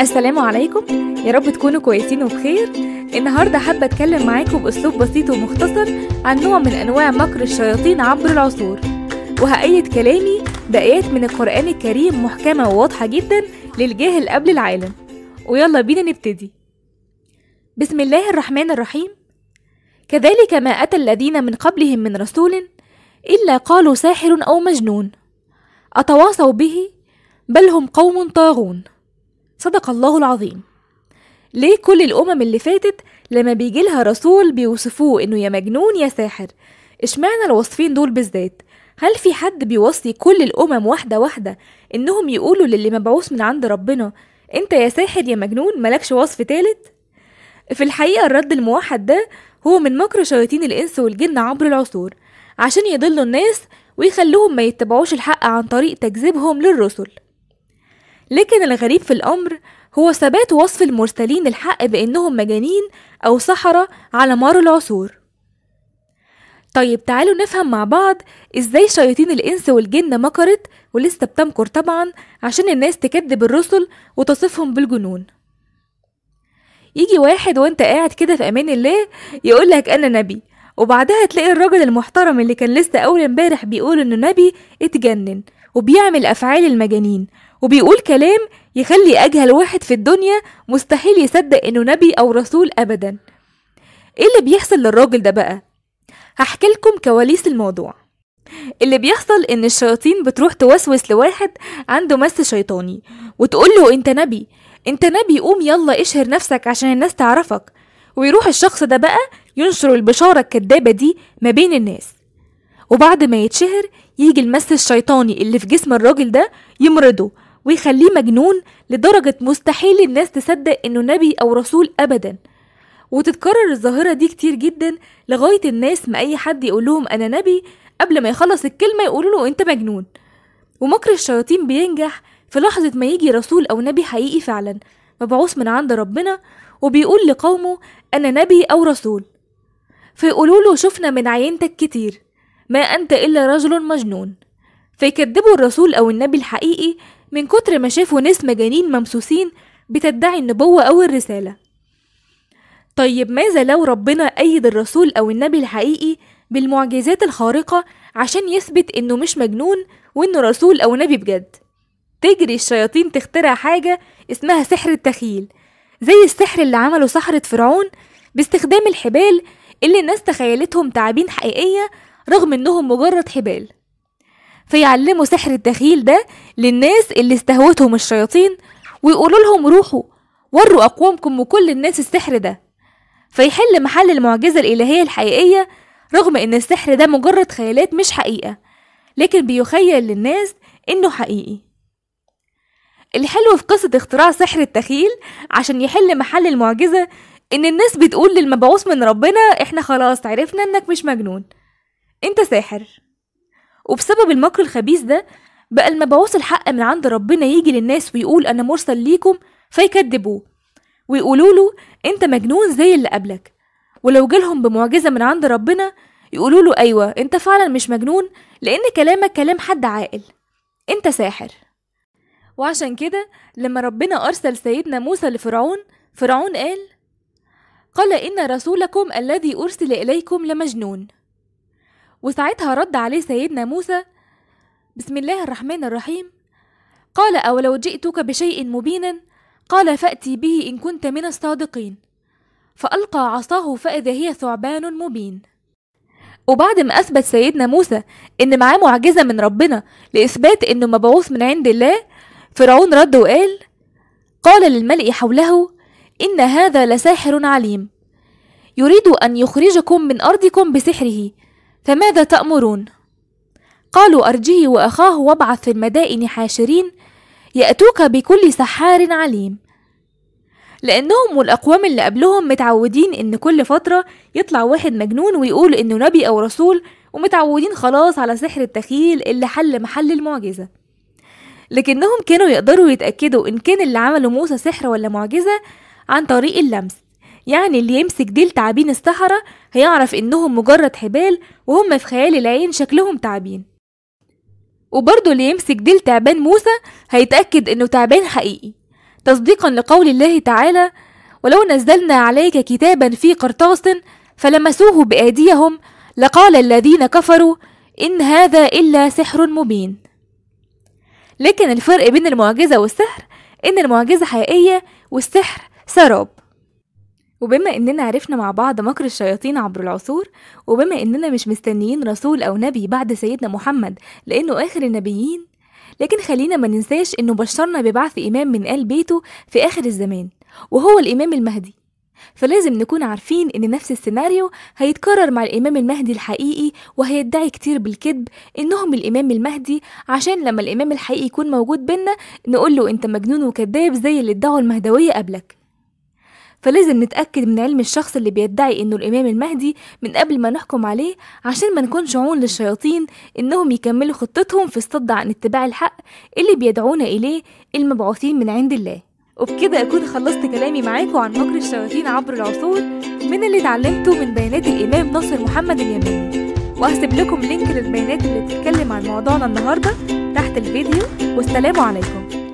السلام عليكم يا رب تكونوا كويسين وبخير النهاردة حابة أتكلم معاكم بأسلوب بسيط ومختصر عن نوع من أنواع مكر الشياطين عبر العصور وهأيد كلامي بآيات من القرآن الكريم محكمة وواضحة جدا للجاهل قبل العالم ويلا بينا نبتدي بسم الله الرحمن الرحيم كذلك ما أتى الذين من قبلهم من رسول إلا قالوا ساحر أو مجنون أتواصوا به بل هم قوم طاغون صدق الله العظيم ليه كل الأمم اللي فاتت لما بيجيلها رسول بيوصفوه إنه يا مجنون يا ساحر اشمعنى الوصفين دول بالذات هل في حد بيوصي كل الأمم واحدة واحدة إنهم يقولوا للي مبعوث من عند ربنا أنت يا ساحر يا مجنون ملكش وصف تالت؟ في الحقيقة الرد الموحد ده هو من مكر شياطين الإنس والجن عبر العصور عشان يضلوا الناس ويخلوهم ما يتبعوش الحق عن طريق تكذيبهم للرسل لكن الغريب في الأمر هو ثبات وصف المرسلين الحق بأنهم مجانين أو سحرة على مر العصور طيب تعالوا نفهم مع بعض ازاي شياطين الانس والجن مكرت ولسه بتمكر طبعا عشان الناس تكذب الرسل وتصفهم بالجنون يجي واحد وانت قاعد كده في امان الله يقول لك انا نبي وبعدها تلاقي الرجل المحترم اللي كان لسه اول امبارح بيقول انه نبي اتجنن وبيعمل افعال المجانين وبيقول كلام يخلي أجهل واحد في الدنيا مستحيل يصدق إنه نبي أو رسول أبدا إيه اللي بيحصل للراجل ده بقى؟ هحكي لكم كواليس الموضوع اللي بيحصل إن الشياطين بتروح توسوس لواحد عنده مس شيطاني وتقول له أنت نبي أنت نبي قوم يلا اشهر نفسك عشان الناس تعرفك ويروح الشخص ده بقى ينشر البشارة الكدابة دي ما بين الناس وبعد ما يتشهر يجي المس الشيطاني اللي في جسم الراجل ده يمرضه ويخليه مجنون لدرجة مستحيل الناس تصدق إنه نبي أو رسول أبدا وتتكرر الظاهرة دي كتير جدا لغاية الناس ما أي حد يقولهم أنا نبي قبل ما يخلص الكلمة يقولوا له أنت مجنون ومكر الشياطين بينجح في لحظة ما يجي رسول أو نبي حقيقي فعلا مبعوث من عند ربنا وبيقول لقومه أنا نبي أو رسول فيقولوا له شفنا من عينتك كتير ما أنت إلا رجل مجنون فيكذبوا الرسول أو النبي الحقيقي من كتر ما شافوا ناس مجانين ممسوسين بتدعي النبوة أو الرسالة طيب ماذا لو ربنا أيد الرسول أو النبي الحقيقي بالمعجزات الخارقة عشان يثبت إنه مش مجنون وإنه رسول أو نبي بجد تجري الشياطين تخترع حاجة اسمها سحر التخيل زي السحر اللي عمله سحرة فرعون باستخدام الحبال اللي الناس تخيلتهم تعابين حقيقية رغم إنهم مجرد حبال فيعلموا سحر الدخيل ده للناس اللي استهوتهم الشياطين ويقولوا لهم روحوا وروا أقوامكم وكل الناس السحر ده فيحل محل المعجزة الإلهية الحقيقية رغم إن السحر ده مجرد خيالات مش حقيقة لكن بيخيل للناس إنه حقيقي الحلو في قصة اختراع سحر التخيل عشان يحل محل المعجزة إن الناس بتقول للمبعوث من ربنا إحنا خلاص عرفنا إنك مش مجنون إنت ساحر وبسبب المكر الخبيث ده بقى المبعوث الحق من عند ربنا يجي للناس ويقول أنا مرسل ليكم فيكذبوه ويقولوا له أنت مجنون زي اللي قبلك ولو جيلهم بمعجزة من عند ربنا يقولوا له أيوة أنت فعلا مش مجنون لأن كلامك كلام حد عاقل أنت ساحر وعشان كده لما ربنا أرسل سيدنا موسى لفرعون فرعون قال قال إن رسولكم الذي أرسل إليكم لمجنون وساعتها رد عليه سيدنا موسى بسم الله الرحمن الرحيم قال أولو جئتك بشيء مبين قال فأتي به إن كنت من الصادقين فألقى عصاه فإذا هي ثعبان مبين وبعد ما أثبت سيدنا موسى إن معاه معجزة من ربنا لإثبات إنه مبعوث من عند الله فرعون رد وقال قال للملئ حوله إن هذا لساحر عليم يريد أن يخرجكم من أرضكم بسحره فماذا تأمرون؟ قالوا أرجه وأخاه وابعث في المدائن حاشرين يأتوك بكل سحار عليم لأنهم والأقوام اللي قبلهم متعودين إن كل فترة يطلع واحد مجنون ويقول إنه نبي أو رسول ومتعودين خلاص على سحر التخيل اللي حل محل المعجزة لكنهم كانوا يقدروا يتأكدوا إن كان اللي عمله موسى سحر ولا معجزة عن طريق اللمس يعني اللي يمسك ديل تعابين السحرة هيعرف إنهم مجرد حبال وهم في خيال العين شكلهم تعابين وبرضه اللي يمسك ديل تعبان موسى هيتأكد إنه تعبان حقيقي تصديقا لقول الله تعالى ولو نزلنا عليك كتابا في قرطاس فلمسوه بأيديهم لقال الذين كفروا إن هذا إلا سحر مبين لكن الفرق بين المعجزة والسحر إن المعجزة حقيقية والسحر سراب وبما إننا عرفنا مع بعض مكر الشياطين عبر العصور وبما إننا مش مستنيين رسول أو نبي بعد سيدنا محمد لأنه آخر النبيين لكن خلينا ما ننساش إنه بشرنا ببعث إمام من آل بيته في آخر الزمان وهو الإمام المهدي فلازم نكون عارفين إن نفس السيناريو هيتكرر مع الإمام المهدي الحقيقي وهيدعي كتير بالكذب إنهم الإمام المهدي عشان لما الإمام الحقيقي يكون موجود بينا نقول له أنت مجنون وكذاب زي اللي ادعوا المهدوية قبلك فلازم نتأكد من علم الشخص اللي بيدعي إنه الإمام المهدي من قبل ما نحكم عليه عشان ما نكونش عون للشياطين إنهم يكملوا خطتهم في الصد عن اتباع الحق اللي بيدعونا إليه المبعوثين من عند الله وبكده أكون خلصت كلامي معاكم عن مكر الشياطين عبر العصور من اللي اتعلمته من بيانات الإمام ناصر محمد اليماني وهسيب لكم لينك للبيانات اللي بتتكلم عن موضوعنا النهارده تحت الفيديو والسلام عليكم